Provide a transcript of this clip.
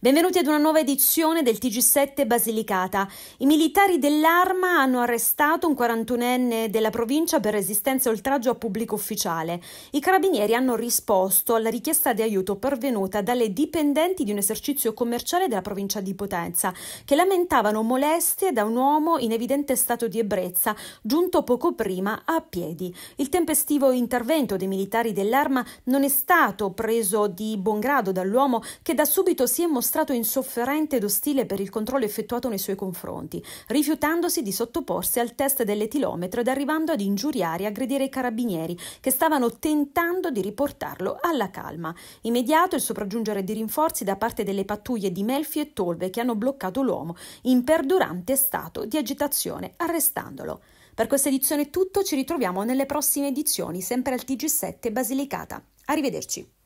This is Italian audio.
Benvenuti ad una nuova edizione del TG7 Basilicata. I militari dell'Arma hanno arrestato un 41enne della provincia per resistenza e oltraggio a pubblico ufficiale. I carabinieri hanno risposto alla richiesta di aiuto pervenuta dalle dipendenti di un esercizio commerciale della provincia di Potenza, che lamentavano molestie da un uomo in evidente stato di ebbrezza, giunto poco prima a piedi. Il tempestivo intervento dei militari dell'Arma non è stato preso di buon grado dall'uomo che da subito si è mostrato insofferente ed ostile per il controllo effettuato nei suoi confronti, rifiutandosi di sottoporsi al test dell'etilometro ed arrivando ad ingiuriare e aggredire i carabinieri che stavano tentando di riportarlo alla calma. Immediato il sopraggiungere di rinforzi da parte delle pattuglie di Melfi e Tolve che hanno bloccato l'uomo in perdurante stato di agitazione, arrestandolo. Per questa edizione è tutto, ci ritroviamo nelle prossime edizioni, sempre al TG7 Basilicata. Arrivederci.